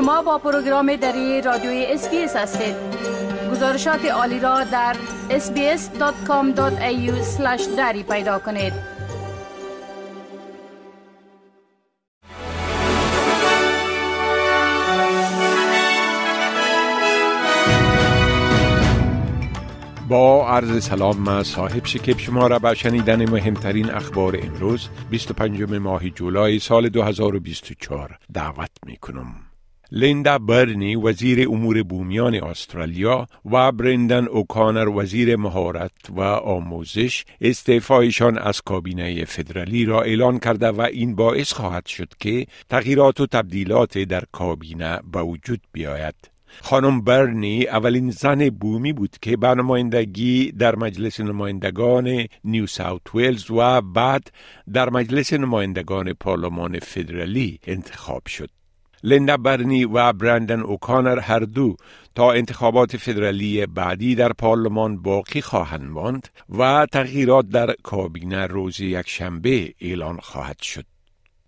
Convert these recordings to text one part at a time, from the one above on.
شما با پروگرام دری رادیوی اسپیس هستید گزارشات عالی را در sbs.com.au دری پیدا کنید با عرض سلام ما صاحب شکیب شما را به شنیدن مهمترین اخبار امروز 25 ماه جولای سال 2024 دعوت می کنم. لیندا برنی وزیر امور بومیان استرالیا و برندن اوکانر وزیر مهارت و آموزش استعفایشان از کابینه فدرالی را اعلان کرده و این باعث خواهد شد که تغییرات و تبدیلات در کابینه به وجود بیاید. خانم برنی اولین زن بومی بود که به نمایندگی در مجلس نمایندگان نیو ساوت ویلز و بعد در مجلس نمایندگان پارلمان فدرالی انتخاب شد. لندا برنی و برندن اوکانر هر دو تا انتخابات فدرالی بعدی در پارلمان باقی خواهند ماند و تغییرات در کابینه روز یک شنبه اعلان خواهد شد.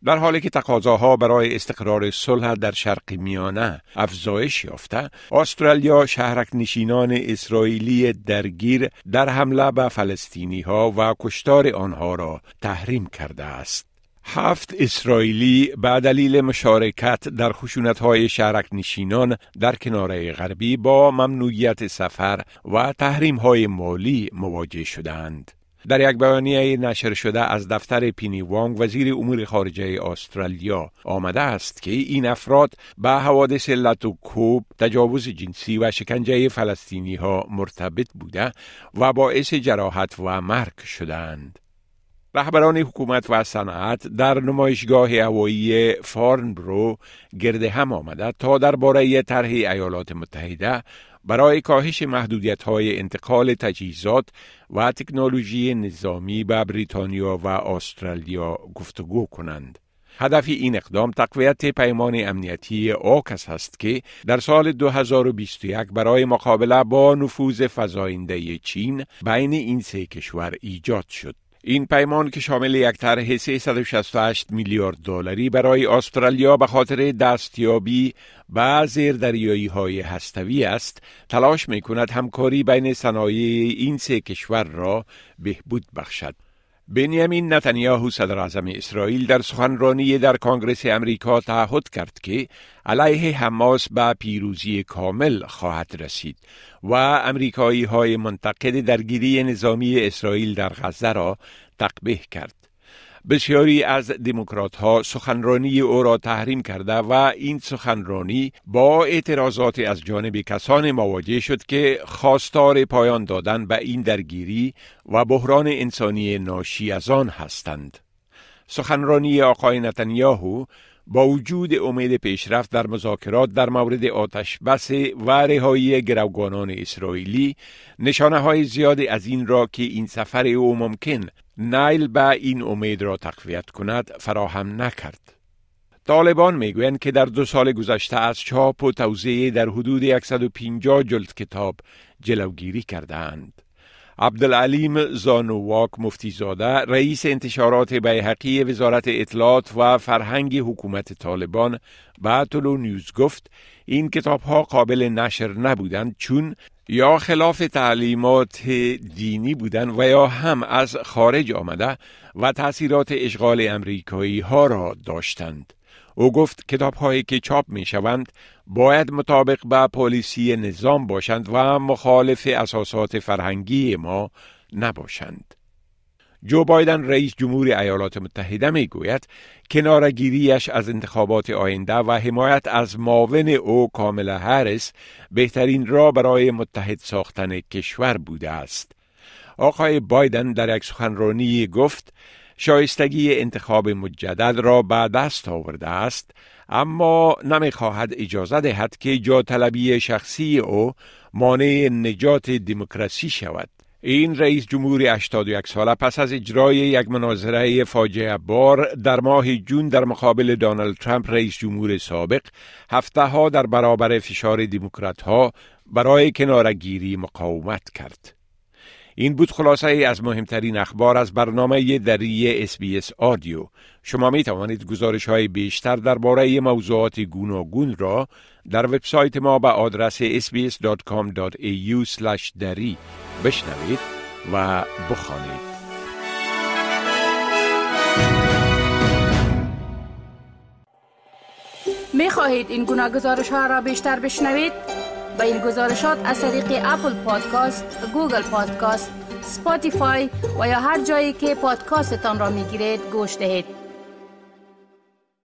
در حالی که تقاضاها برای استقرار صلح در شرق میانه افزایش یافته، استرالیا شهرک نشینان اسرائیلی درگیر در حمله به فلسطینی ها و کشتار آنها را تحریم کرده است. هفت اسرائیلی به دلیل مشارکت در خشونت‌های شهرک نشینان در کناره غربی با ممنوعیت سفر و های مالی مواجه شدند. در یک بیانیه نشر شده از دفتر پینی وانگ وزیر امور خارجه استرالیا آمده است که این افراد به حوادث لط کوب، تجاوز جنسی و شکنجه فلسطینی ها مرتبط بوده و باعث جراحت و مرگ شدند. رهبران حکومت و صنعت در نمایشگاه هوایی فارنبرو گرد هم آمده تا درباره طرح ایالات متحده برای کاهش محدودیت های انتقال تجهیزات و تکنولوژی نظامی به بریتانیا و استرالیا گفتگو کنند. هدف این اقدام تقویت پیمان امنیتی آکس است که در سال 2021 برای مقابله با نفوذ فزاینده چین بین این سه کشور ایجاد شد. این پیمان که شامل یک طرح 368 میلیارد دلاری برای استرالیا به خاطر دستیابی به دریایی های هستوی است، تلاش می کند همکاری بین صنایع این سه کشور را بهبود بخشد. بنیامین نتانیاهو صدر اعظم اسرائیل در سخنرانی در کنگره امریکا تعهد کرد که علیه حماس به پیروزی کامل خواهد رسید و امریکایی های منتقد درگیری نظامی اسرائیل در غزه را تقبیح کرد. بسیاری از دموکرات ها سخنرانی او را تحریم کرده و این سخنرانی با اعتراضات از جانب کسان مواجه شد که خواستار پایان دادن به این درگیری و بحران انسانی ناشی از آن هستند. سخنرانی آقای نتانیاهو با وجود امید پیشرفت در مذاکرات در مورد آتش بس و رهایی گروگانان اسرائیلی نشانه های زیادی از این را که این سفر او ممکن نایل به این امید را تقویت کند فراهم نکرد. طالبان میگویند که در دو سال گذشته از چاپ و توزیع در حدود 150 جلد کتاب جلوگیری اند. عبدالعلیم زانوواک مفتیزاده رئیس انتشارات بیحقی وزارت اطلاعات و فرهنگ حکومت طالبان به طلو نیوز گفت این کتاب ها قابل نشر نبودند چون یا خلاف تعلیمات دینی بودن و یا هم از خارج آمده و تاثیرات اشغال امریکایی ها را داشتند. او گفت کتاب هایی که چاپ می شوند باید مطابق به پلیسی نظام باشند و مخالف اساسات فرهنگی ما نباشند. جو بایدن رئیس جمهور ایالات متحده می گوید کنارگیریش از انتخابات آینده و حمایت از معاون او کامل هرس بهترین را برای متحد ساختن کشور بوده است. آقای بایدن در یک سخنرانی گفت شایستگی انتخاب مجدد را به دست آورده است اما نمی خواهد اجازه دهد که جا طلبی شخصی او مانع نجات دموکراسی شود. این رئیس جمهوری 81 ساله پس از اجرای یک مناظره فاجعه بار در ماه جون در مقابل دانالد ترامپ رئیس جمهور سابق هفته ها در برابر فشار دموکرات ها برای کنارگیری مقاومت کرد. این بود خلاصه ای از مهمترین اخبار از برنامه دری اس آدیو. شما می توانید گزارش های بیشتر درباره موضوعات گوناگون را در وبسایت ما به آدرس sbs.com.au/دری بشنوید و بخوانید می خواهید این گناه گزارش ها را بیشتر بشنوید؟ با این گزارشات از طریق اپل پادکاست، گوگل پادکاست، سپاتیفای و یا هر جایی که پادکاستتان را می گیرید گوش دهید.